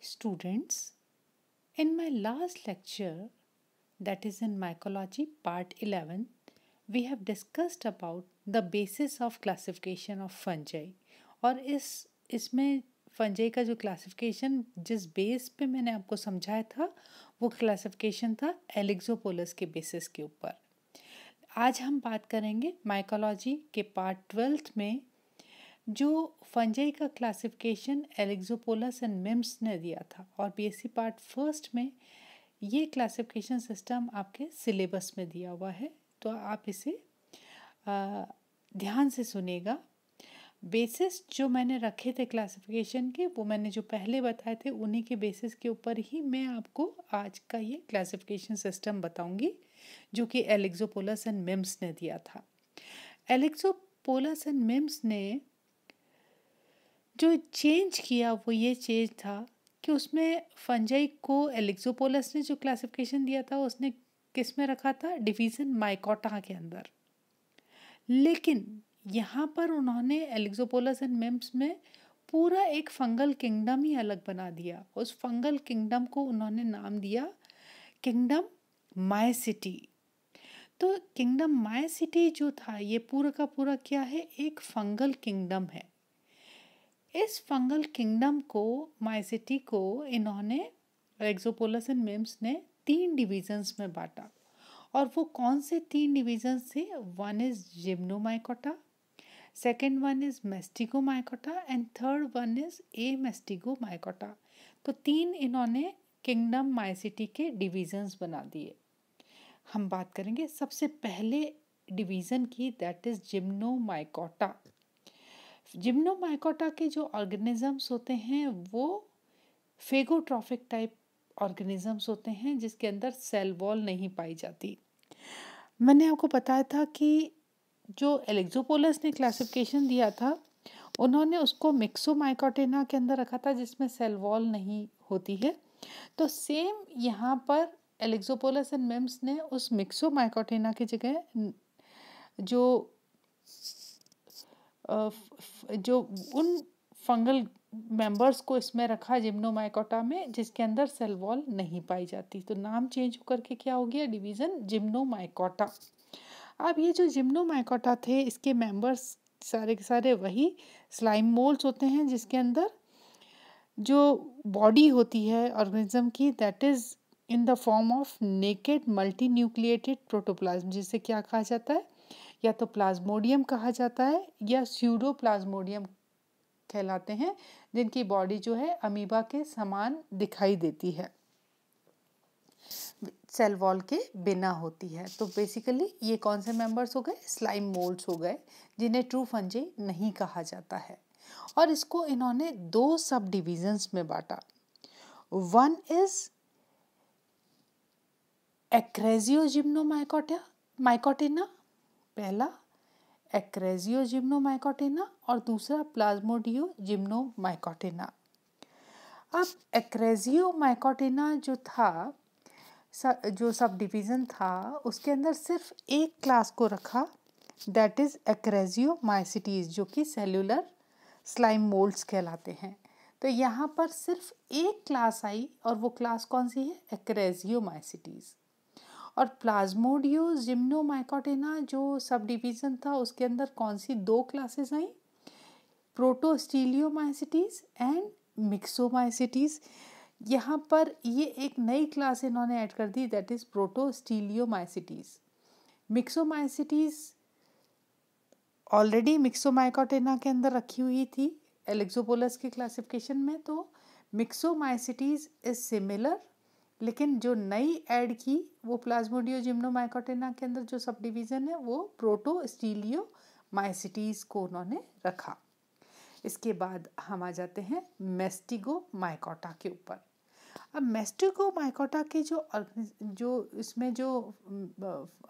Students, in my last lecture, that is in mycology part 11, we have discussed about the basis of classification of fungi और इस इसमें फंजई का जो classification जिस base पे मैंने आपको समझाया था वो क्लासिफिकेशन था एलेक्जोपोलस के बेसिस के ऊपर आज हम बात करेंगे माइकोलॉजी के पार्ट ट्वेल्थ में जो फंजाई का क्लासिफिकेशन एलेक्जोपोलस एंड मिम्स ने दिया था और बीएससी पार्ट फर्स्ट में ये क्लासिफिकेशन सिस्टम आपके सिलेबस में दिया हुआ है तो आप इसे ध्यान से सुनेगा बेसिस जो मैंने रखे थे क्लासिफिकेशन के वो मैंने जो पहले बताए थे उन्हीं के बेसिस के ऊपर ही मैं आपको आज का ये क्लासिफिकेशन सिस्टम बताऊंगी जो कि एलेक्जोपोलस एंड मिम्स ने दिया था एलेक्सोपोलस एंड मिम्स ने जो चेंज किया वो ये चेंज था कि उसमें फंजाई को एलेक्सोपोलस ने जो क्लासिफिकेशन दिया था उसने किस में रखा था डिवीज़न माइकोटा के अंदर लेकिन यहाँ पर उन्होंने एलेक्सोपोलस एंड मेम्स में पूरा एक फंगल किंगडम ही अलग बना दिया उस फंगल किंगडम को उन्होंने नाम दिया किंगडम माय सिटी तो किंगडम माय सिटी जो था ये पूरा का पूरा क्या है एक फंगल किंगडम है इस फंगल किंगडम को माइसिटी को इन्होंने एग्जोपोलस एंड मेम्स ने तीन डिवीजन्स में बांटा और वो कौन से तीन डिवीजन्स थे one is Gymnomycota second one is Mastigomycota and third one is Amastigomycota तो तीन इन्होंने किंगडम माइसिटी के डिवीजन्स बना दिए हम बात करेंगे सबसे पहले डिवीज़न की that is Gymnomycota Gymnomycota के जो ऑर्गेनिजम्स होते हैं वो फेगोट्रॉफिक टाइप ऑर्गेनिजम्स होते हैं जिसके अंदर सेल वॉल नहीं पाई जाती मैंने आपको बताया था कि जो एलेक्जोपोलस ने क्लासिफिकेशन दिया था उन्होंने उसको मिक्सोमाइकोटेना के अंदर रखा था जिसमें सेल वॉल नहीं होती है तो सेम यहाँ पर एलेक्जोपोलस एंड मेम्स ने उस मिक्सोमाइकोटेना की जगह जो जो उन फंगल मेंबर्स को इसमें रखा जिम्नोमाइकोटा में जिसके अंदर सेल वॉल नहीं पाई जाती तो नाम चेंज होकर के क्या हो गया डिवीज़न जिम्नोमाइकोटा अब ये जो जिम्नोमाइकोटा थे इसके मेंबर्स सारे के सारे वही स्लाइम मोल्स होते हैं जिसके अंदर जो बॉडी होती है ऑर्गेनिज्म की that is in the form of naked multinucleated protoplasm जिसे क्या कहा जाता है या तो प्लाज्मोडियम कहा जाता है या स्यूडो प्लाज्मोडियम कहलाते हैं जिनकी बॉडी जो है अमीबा के समान दिखाई देती है सेल वॉल के बिना होती है तो बेसिकली ये कौन से मेंबर्स हो गए स्लाइम मोल्ड्स हो गए जिन्हें ट्रू फंजी नहीं कहा जाता है और इसको इन्होंने दो सब डिविजन्स में बांटा one is Acrasiogymnomycotina mycotina पहला एक्रेजियो जिम्नोमाइकोटेना और दूसरा प्लाज्मोडियो जिम्नोमाइकोटेना अब एक्रेजियो माइकोटेना जो था जो सब डिवीज़न था उसके अंदर सिर्फ एक क्लास को रखा दैट इज़ एक्रेजियो माइसिटीज़ जो कि सेलुलर स्लाइम मोल्ड्स कहलाते हैं तो यहाँ पर सिर्फ एक क्लास आई और वो क्लास कौन सी है एक्रेजियो माइसिटीज़ और प्लाज्मोडियो जिम्नोमाइकोटेना जो सब डिवीज़न था उसके अंदर कौन सी दो क्लासेस आई प्रोटोस्टीलियोमाइसिटीज़ एंड मिक्सोमाइसिटीज़ यहाँ पर ये एक नई क्लास इन्होंने ऐड कर दी that is Protosteliomycetes Myxomycetes already Myxomycotina के अंदर रखी हुई थी एलेक्सोपोलस के क्लासिफिकेशन में तो मिक्सोमाइसिटीज़ इज़ सिमिलर लेकिन जो नई ऐड की वो प्लाज्मोडियो जिम्नोमाइकोटेना के अंदर जो सब डिवीज़न है वो प्रोटो स्टीलियो माइसिटीज़ को उन्होंने रखा इसके बाद हम आ जाते हैं मेस्टिगो माइकोटा के ऊपर अब मेस्टिगो माइकोटा के जो जो इसमें जो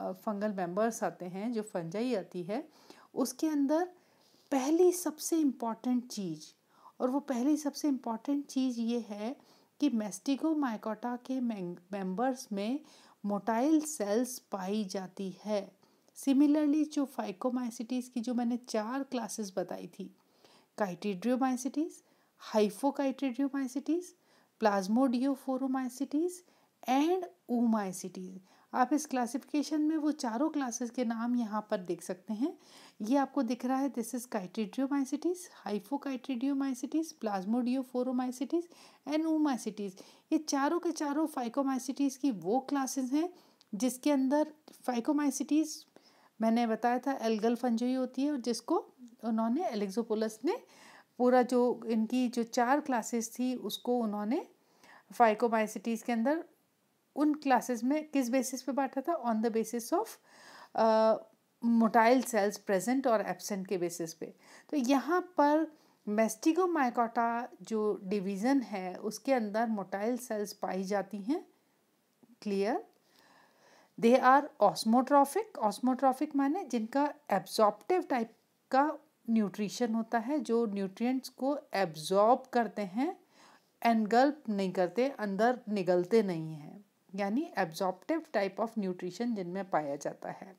फंगल मेंबर्स आते हैं जो फंजाई आती है उसके अंदर पहली सबसे इम्पॉर्टेंट चीज़ और वो पहली सबसे इम्पॉर्टेंट चीज़ ये है कि मेस्टिगो माइकोटा के मेंबर्स में मोटाइल सेल्स पाई जाती है सिमिलरली जो फाइकोमाइसिटीज़ की जो मैंने चार क्लासेस बताई थी काइटिड्रियोमाइसिटीज़ हाइफोकाइटिड्रियोमाइसिटीज़ प्लाज्मोडियोफोरोमाइसिटीज़ एंड ओमाइसिटीज़ आप इस क्लासिफिकेशन में वो चारों क्लासेस के नाम यहाँ पर देख सकते हैं ये आपको दिख रहा है this is Chytridiomycetes Hyphochytridiomycetes Plasmodiophoromycetes and Oomycetes ये चारों के चारों फाइकोमाइसिटीज़ की वो क्लासेस हैं जिसके अंदर फाइकोमाइसिटीज़ मैंने बताया था एल्गल फंजोई होती है और जिसको उन्होंने एलेक्सोपोलस ने पूरा जो इनकी जो चार क्लासेस थी उसको उन्होंने फाइकोमाइसिटीज़ के अंदर उन क्लासेस में किस बेसिस पे बांटा था on the basis of motile cells present और एब्सेंट के बेसिस पे तो यहाँ पर मेस्टिको माइकोटा जो डिवीज़न है उसके अंदर मोटाइल सेल्स पाई जाती हैं क्लियर दे आर ऑस्मोट्रॉफिक ऑस्मोट्रॉफिक माने जिनका एब्जॉर्प्टिव टाइप का न्यूट्रिशन होता है जो न्यूट्रिएंट्स को एब्जॉर्ब करते हैं एनगल्प नहीं करते अंदर निगलते नहीं हैं यानी एब्जॉर्प्टिव टाइप ऑफ न्यूट्रिशन जिनमें पाया जाता है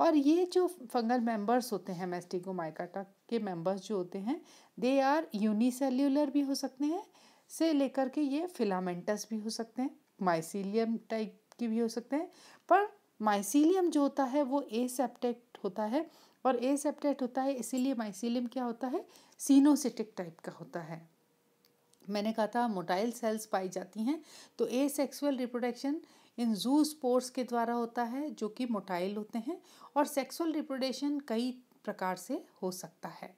और ये जो फंगल मेंबर्स होते हैं मेस्टिगोमाइकाटा के मेंबर्स जो होते हैं दे आर यूनिसेल्यूलर भी हो सकते हैं से लेकर के ये फिलामेंटस भी हो सकते हैं माइसीलियम टाइप के भी हो सकते हैं पर माइसीलियम जो होता है वो एसेप्टेट होता है और एसेप्टेट होता है इसीलिए माइसीलियम क्या होता है सीनोसिटिक टाइप का होता है मैंने कहा था मोटाइल सेल्स पाई जाती हैं तो ए सेक्सुअल रिप्रोडक्शन इन जू स्पोर्ट्स के द्वारा होता है जो कि मोटाइल होते हैं और सेक्सुअल रिप्रोडक्शन कई प्रकार से हो सकता है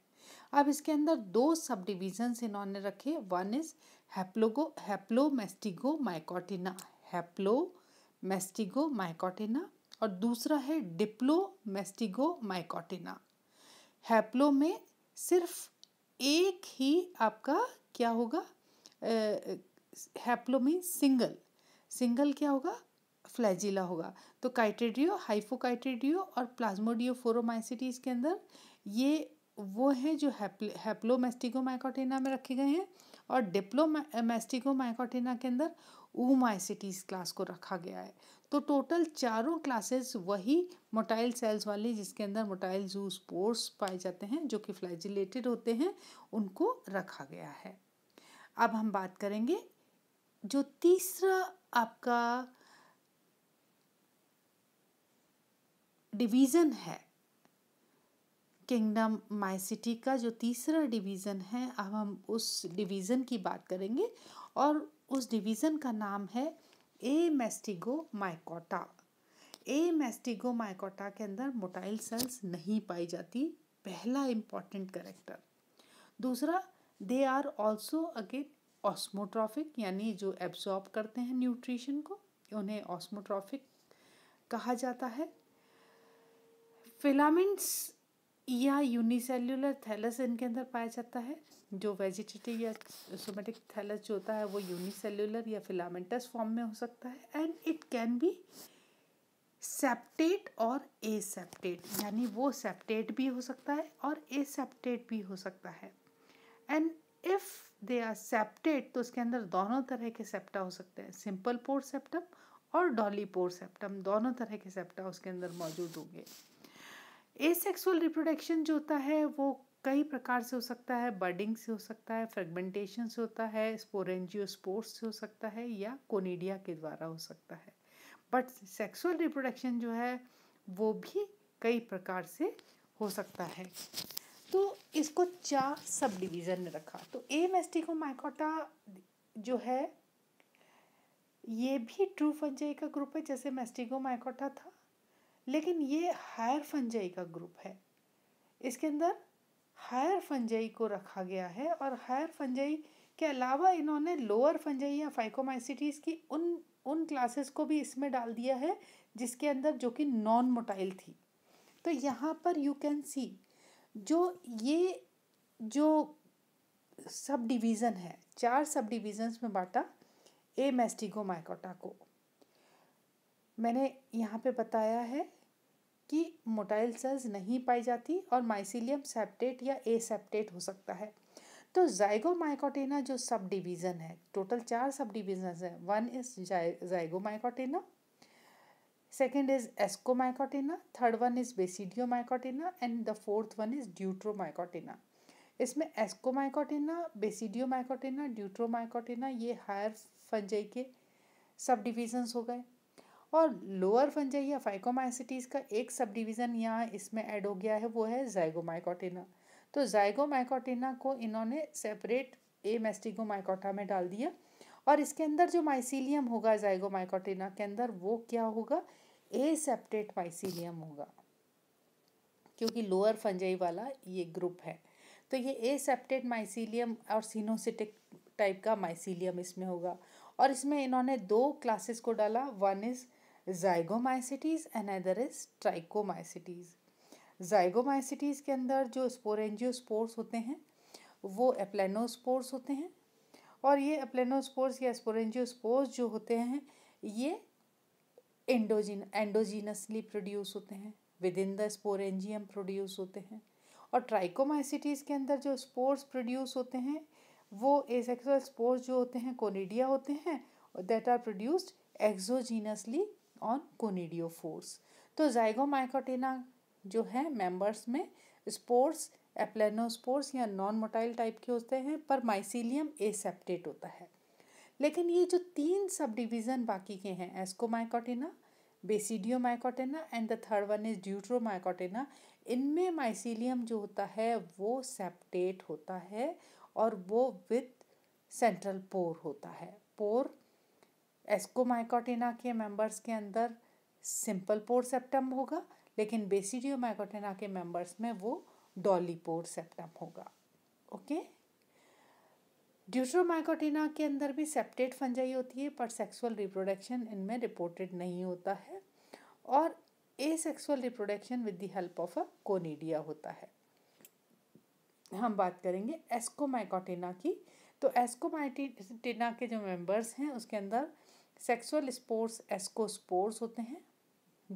अब इसके अंदर दो सब डिविजन्स इन्होंने रखे one is haplo Haplomastigomycotina Haplomastigomycotina और दूसरा है डिप्लो मेस्टिगो माइकोटिना हैप्लो में सिर्फ एक ही आपका क्या होगा हैप्लो सिंगल सिंगल क्या होगा फ्लैजिला होगा तो काइटेडियो हाइफोकाइटेडियो और प्लाज्मोडियो फोरोमाइसिटीज के अंदर ये वो हैं जो माइकोटेना में रखे गए हैं और माइकोटेना के अंदर ऊमाइसिटीज क्लास को रखा गया है तो टोटल चारों क्लासेस वही मोटाइल सेल्स वाली जिसके अंदर मोटाइल जू स्पोर्स पाए जाते हैं जो कि फ्लैजिलेटेड होते हैं उनको रखा गया है अब हम बात करेंगे जो तीसरा आपका डिवीज़न है किंगडम माई सिटी का जो तीसरा डिवीज़न है अब हम उस डिवीज़न की बात करेंगे और उस डिवीज़न का नाम है ए मेस्टिगो माइकोटा ए मेस्टिगो माइकोटा के अंदर मोटाइल सेल्स नहीं पाई जाती पहला इम्पॉर्टेंट करेक्टर दूसरा they are also again osmotrophic यानी जो एब्जॉर्ब करते हैं न्यूट्रिशन को उन्हें ऑस्मोट्रॉफिक कहा जाता है फिलामेंट्स या यूनिसेल्युलर थैलस इनके अंदर पाया जाता है जो वेजिटेटिव या सोमेटिक थैलस जो होता है वो यूनिसेल्युलर या फिलामेंटस फॉर्म में हो सकता है and it can be septate और एसेप्टेट यानी वो सेप्टेट भी हो सकता है और एसेप्टेट भी हो सकता है and if they are septate तो उसके अंदर दोनों तरह के सेप्टा हो सकते हैं सिंपल पोर सेप्टम और डॉली पोर सेप्टम दोनों तरह के सेप्टा उसके अंदर मौजूद होंगे ए सेक्सुअल रिप्रोडक्शन जो होता है वो कई प्रकार से हो सकता है बर्डिंग से हो सकता है फ्रेगमेंटेशन से होता है स्पोरेंजियो स्पोर्ट्स से हो सकता है या कोनीडिया के द्वारा हो सकता है बट सेक्सुअल रिप्रोडक्शन जो है वो भी कई प्रकार से हो सकता है तो इसको चार सब डिवीज़न में रखा तो ए मेस्टिको माइकोटा जो है ये भी ट्रू फंजाई का ग्रुप है जैसे मेस्टिको माइकोटा था लेकिन ये हायर फंजाई का ग्रुप है इसके अंदर हायर फंजाई को रखा गया है और हायर फंजाई के अलावा इन्होंने लोअर फंजाई या फाइकोमाइसिटीज़ की उन उन क्लासेस को भी इसमें डाल दिया है जिसके अंदर जो कि नॉन मोटाइल थी तो यहाँ पर यू कैन सी जो ये जो सब डिवीज़न है चार सब डिवीज़न्स में बांटा ए मैस्टिगो माइकोटा को मैंने यहाँ पे बताया है कि मोटाइल सेल्स नहीं पाई जाती और माइसिलियम सेप्टेट या ए सेप्टेट हो सकता है तो जाइगो माइकोटेना जो सब डिवीज़न है टोटल चार सब डिवीजन हैं one is mycotina second is ascomycotina third one is basidiomycotina and the fourth one is deuteromycotina इसमें एस्कोमाइकोटिना बेसिडियोमाइकोटिना ड्यूट्रोमाइकोटिना ये हायर फंजाई के सब डिविजन्स हो गए और लोअर फंजाई या फाइकोमाइसिटीज़ का एक सब डिविज़न यहाँ इसमें ऐड हो गया है वो है जाइगोमाइकोटिना तो जाइगोमाइकोटिना को इन्होंने सेपरेट ए मेस्टिगोमाइकोटा में डाल दिया और इसके अंदर जो माइसीलियम होगा जाइगोमाइकोटिना के अंदर वो क्या होगा ए सेप्टेट माइसीलियम होगा क्योंकि लोअर फंजाई वाला ये ग्रुप है तो ये ए सेप्टेट माइसीलियम और सीनोसिटिक टाइप का माइसीलियम इसमें होगा और इसमें इन्होंने दो क्लासेस को डाला one is Zygomycetes and other is Trichomycetes Zygomycetes के अंदर जो स्पोरेंजियो स्पोर्स होते हैं वो एप्लेनोस्पोर्स होते हैं और ये एप्लेनोस्पोर्स या स्पोरेंजियो स्पोर्स जो होते हैं ये एंडोजिन एंडोजिनसली प्रोड्यूस होते हैं within the sporangium produce होते हैं और ट्राइकोमाइसिटीज़ के अंदर जो स्पोर्स प्रोड्यूस होते हैं वो एसेक्सुअल स्पोर्स जो होते हैं कोनिडिया होते हैं that are produced exogenously on conidiophores तो जाइगोमाइकोटिना जो है मेंबर्स में स्पोर्स एप्लेनोस्पोर्स या नॉन मोटाइल टाइप के होते हैं पर माइसिलियम एसेप्टेट होता है लेकिन ये जो तीन सब डिवीज़न बाकी के हैं mycotina Basidiomycotina and the third one is Deuteromycotina इनमें माइसीलियम जो होता है वो सेप्टेट होता है और वो विथ सेंट्रल पोर होता है पोर एस्कोमाइकोटेना के मेंबर्स के अंदर सिंपल पोर सेप्टम होगा लेकिन बेसिडियो माइकोटेना के मेंबर्स में वो डॉली पोर सेप्टम होगा ओके okay? ड्यूट्रोमाइकोटिना के अंदर भी सेप्टेट फंजाई होती है पर सेक्सुअल रिप्रोडक्शन इनमें रिपोर्टेड नहीं होता है और asexual reproduction with the help of a conidia होता है हम बात करेंगे एस्कोमाइकोटिना की तो एस्कोमाइटिना के जो मेंबर्स हैं उसके अंदर सेक्सुअल स्पोर्स एस्कोस्पोर्स होते हैं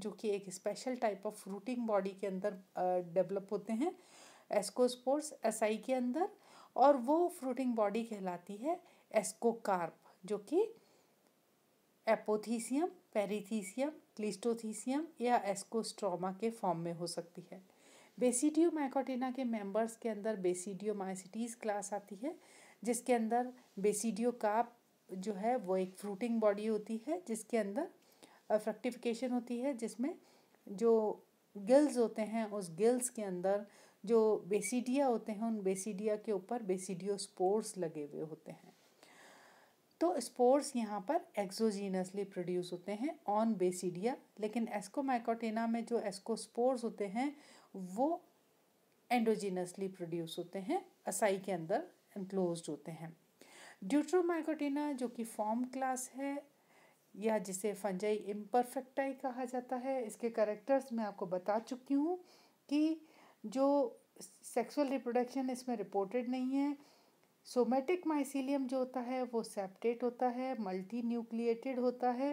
जो कि एक special type of fruiting body के अंदर डेवलप होते हैं एस्कोस्पोर्स एसआई के अंदर और वो फ्रूटिंग बॉडी कहलाती है एस्कोकार्प जो कि एपोथीसियम पेरीथीसियम क्लिस्टोथीसियम या एस्कोस्ट्रोमा के फॉर्म में हो सकती है बेसिडियो माइकोटिना के मेंबर्स के अंदर बेसिडियो माइसिटीज क्लास आती है जिसके अंदर बेसिडियो काप जो है वो एक फ्रूटिंग बॉडी होती है जिसके अंदर फ्रक्टिफिकेशन होती है जिसमें जो गिल्स होते हैं उस गिल्स के अंदर जो बेसिडिया होते हैं उन बेसिडिया के ऊपर बेसिडियो स्पोर्स लगे हुए होते हैं तो स्पोर्स यहाँ पर एक्सोजीनसली प्रोड्यूस होते हैं ऑन बेसिडिया लेकिन एस्कोमाइकोटेना में जो एस्कोस्पोर्स होते हैं वो एंडोजीनसली प्रोड्यूस होते हैं असाई के अंदर एनक्लोज होते हैं ड्यूट्रोमाइकोटेना जो कि फॉर्म क्लास है या जिसे फंजाई इम्परफेक्टाई कहा जाता है इसके करेक्टर्स मैं आपको बता चुकी हूँ कि जो सेक्सुअल रिप्रोडक्शन इसमें रिपोर्टेड नहीं है सोमेटिक माइसीलियम जो होता है वो सेप्टेट होता है मल्टी न्यूक्लिएटेड होता है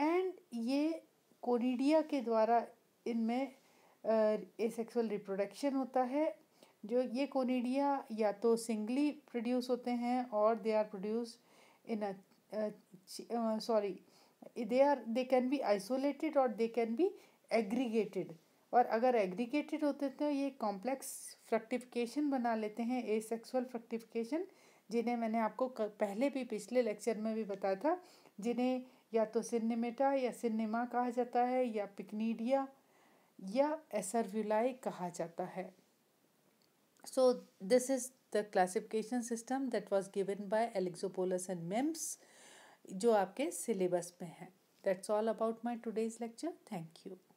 एंड ये कोनीडिया के द्वारा इनमें सेक्सुअल रिप्रोडक्शन होता है जो ये कोनीडिया या तो सिंगली प्रोड्यूस होते हैं और they are produce in sorry they are they can be isolated और दे कैन बी एग्रीगेटेड और अगर एग्रीगेटेड होते तो ये कॉम्प्लेक्स फ्रक्टिफिकेशन बना लेते हैं ए सेक्सुअल फ्रक्टिफिकेशन जिन्हें मैंने आपको पहले भी पिछले लेक्चर में भी बताया था जिन्हें या तो सिनेमेटा या सिनेमा कहा जाता है या पिकनीडिया या एसरव्यूलाई कहा जाता है so this is the classification system that was given by Alexopoulos and Mims जो आपके सिलेबस में है that's all about my today's lecture thank you